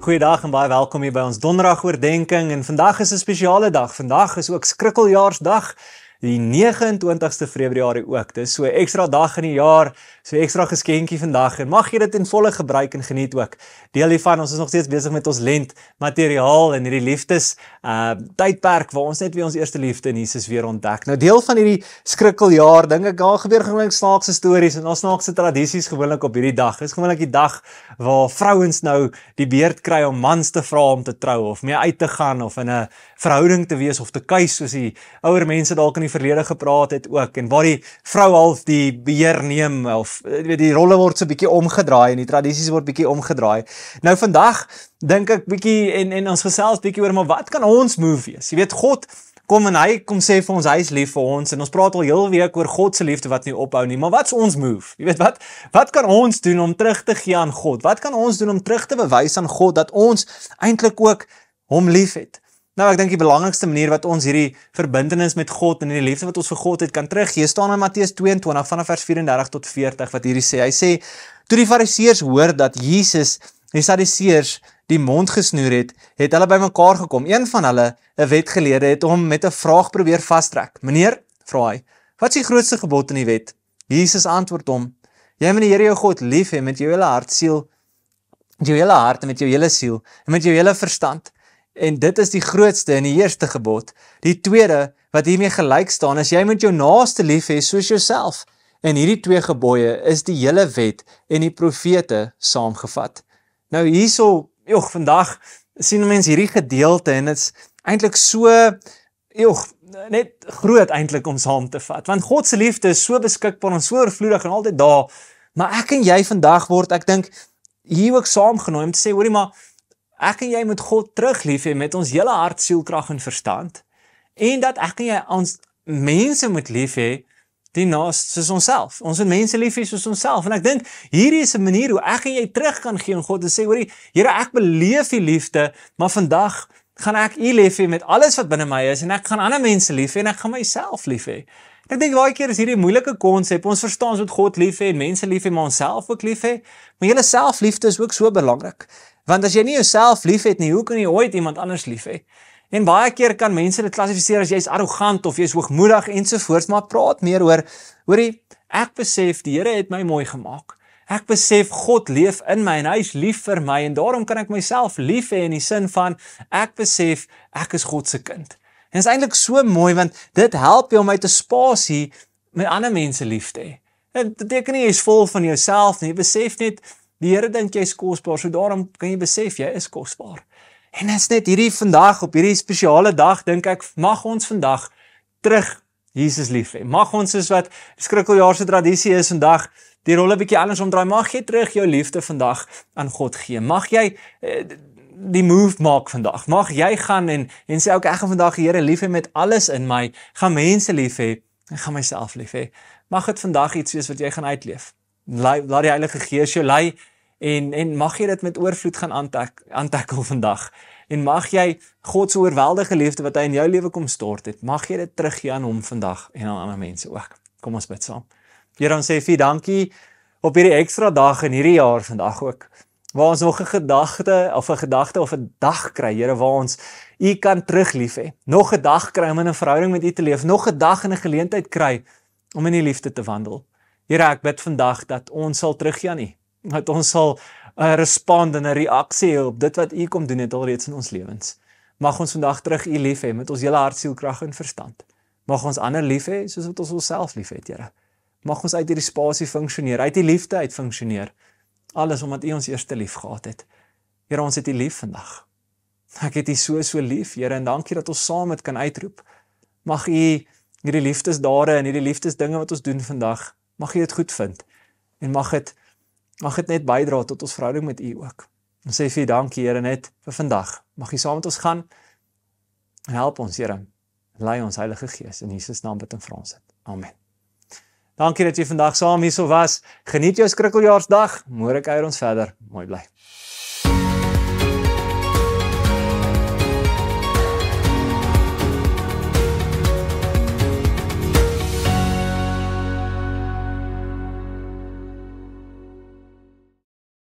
Goeiedag en baie welkom hier by ons Donderdag oordeenking en vandag is 'n spesiale dag. Vandag is ook skrikkeljaarsdag die 29ste Februarie ook. Dis so 'n ekstra dag in die jaar, so 'n ekstra geskenkie vandag en mag jy dit in volle gebruik en geniet ook. Deel hiervan, ons is nog steeds besig met ons lent materiaal en hierdie liefdes uh tydperk waar ons net weer ons eerste liefde in Jesus weer ontdek. Nou deel van hierdie skrikkeljaar, dink ek daar gebeur gewoonlik snaakse stories en ons snaakse tradisies gewoonlik op hierdie dag. Dis gewoonlik die dag waar vrouens nou die beurt kry om mans te vra om te trou of mee uit te gaan of in 'n verhouding te wees of te kuis soos die ouer mense dalk in die verlede gepraat het ook en waar die vrou half die beheer neem of eh, weet die rolle word so 'n bietjie omgedraai en die tradisies word bietjie omgedraai. Nou vandag dink ek bietjie en en ons gesels bietjie oor maar wat kan ons move wees? Jy weet God kom en hy kom sê vir ons hy is lief vir ons en ons praat al heel week oor God se liefde wat nie ophou nie, maar wat's ons move? Jy weet wat wat kan ons doen om terug te gee aan God? Wat kan ons doen om terug te bewys aan God dat ons eintlik ook hom liefhet? Nou ek dink die belangrikste manier wat ons hierdie verbintenis met God en die liefde wat ons vir God het kan teruggee, staan in Matteus 22 vanaf vers 34 tot 40 wat hierdie sê. Hy sê: "Toe die Fariseërs hoor dat Jesus die Sadduseërs die mond gesnoer het, het hulle bymekaar gekom. Een van hulle, 'n wetgeleerde, het hom met 'n vraag probeer vastrek. "Meneer," vra hy, "wat is die grootste gebod in die wet?" Jesus antwoord hom: "Jy moet die Here jou God lief hê met jou hele hart, siel, jou hele hart en met jou hele siel en met jou hele verstand." En dit is die grootste en die eerste gebod. Die tweede wat hiermee gelyk staan is jy moet jou naaste lief hê soos jouself. En hierdie twee gebooie is die hele wet en die profete saamgevat. Nou hierso, jog, vandag sien mense hierdie gedeelte en dit's eintlik so jog, net groot eintlik om saam te vat, want God se liefde is so beskikbaar en so oorvloedig en altyd daar. Maar ek en jy vandag word ek dink hier ook saamgenooi om te sê hoorie maar ek en jy moet God terug lief hê met ons hele hart, siel, krag en verstand en dat ek en jy ons mense moet lief hê die naaste soos onsself. Ons moet mense lief hê soos onsself en ek dink hierdie is 'n manier hoe ek en jy terug kan gee aan God en sê hoorie, Here, ek beleef U liefde, maar vandag gaan ek U lief hê met alles wat binne my is en ek gaan ander mense lief hê en ek gaan myself lief hê. Ek dink baie keer is hierdie moeilike konsep. Ons verstaan ons moet God lief hê en mense lief hê, maar onsself ook lief hê. Maar julle selfliefde is ook so belangrik. Want as jy nie jouself liefhet nie, hoe kan jy ooit iemand anders lief hê? En baie keer kan mense dit klassifiseer as jy's arrogant of jy's hoogmoedig ensovoorts, maar praat meer oor hoorie, ek besef die Here het my mooi gemaak. Ek besef God leef in my en hy's lief vir my en daarom kan ek myself lief hê in die sin van ek besef ek is God se kind. En dit is eintlik so mooi want dit help jou om uit 'n spasie met ander mense lief te hê. Dit beteken nie jy's vol van jouself nie, jy besef net Die Here dink jy's kosbaar, so daarom kan jy besef jy is kosbaar. En dit's net hierdie vandag op hierdie spesiale dag dink ek mag ons vandag terug Jesus lief hê. Mag ons soos wat skrikkeljaar se tradisie is vandag die rolle bietjie anders omdraai. Mag jy terug jou liefde vandag aan God gee. Mag jy eh, die move maak vandag. Mag jy gaan en en sê ook ek gaan vandag die Here lief hê met alles in my. Gaan mense lief hê en gaan myself lief hê. Mag dit vandag iets wees wat jy gaan uitleef. Laat die Heilige Gees jou lei en en mag jy dit met oorvloed gaan aantek aantek vandag. En mag jy God se oorweldige liefde wat hy in jou lewe kom stort het, mag jy dit teruggee aan hom vandag en aan ander mense ook. Kom ons bid saam. Here ons sê vir dankie op hierdie ekstra dag in hierdie jaar vandag ook waar ons nog 'n gedagte of 'n gedagte of 'n dag kry, Here, waar ons u kan teruglief hê. Nog 'n dag kry om in 'n verhouding met u te leef, nog 'n dag en 'n geleentheid kry om in u liefde te wandel. Here, ek bid vandag dat ons sal teruggaan aan u dat ons sal 'n eh, respons en 'n reaksie op dit wat U kom doen het alreeds in ons lewens. Mag ons vandag terug U lief hê met ons hele hart, siel, krag en verstand. Mag ons ander lief hê soos wat ons onsself liefhet, Here. Mag ons uit hierdie spasie funksioneer, uit U liefde uit funksioneer. Alles omdat U ons eerste lief gehad het. Here, ons het U lief vandag. Ek het U so so lief, Here, en dankie dat ons saam dit kan uitroep. Mag U hierdie liefdesdade en hierdie liefdesdinge wat ons doen vandag, mag U dit goed vind en mag dit mag dit net bydra tot ons verhouding met U ook. Ons sê vir U dankie Here net vir vandag. Mag U saam met ons gaan en help ons Here. Lei ons Heilige Gees in Jesus naam bid en vra ons dit. Amen. Dankie dat jy vandag saam hierso was. Geniet jou skrikkeljaarsdag. Môre kuier ons verder. Mooi bly.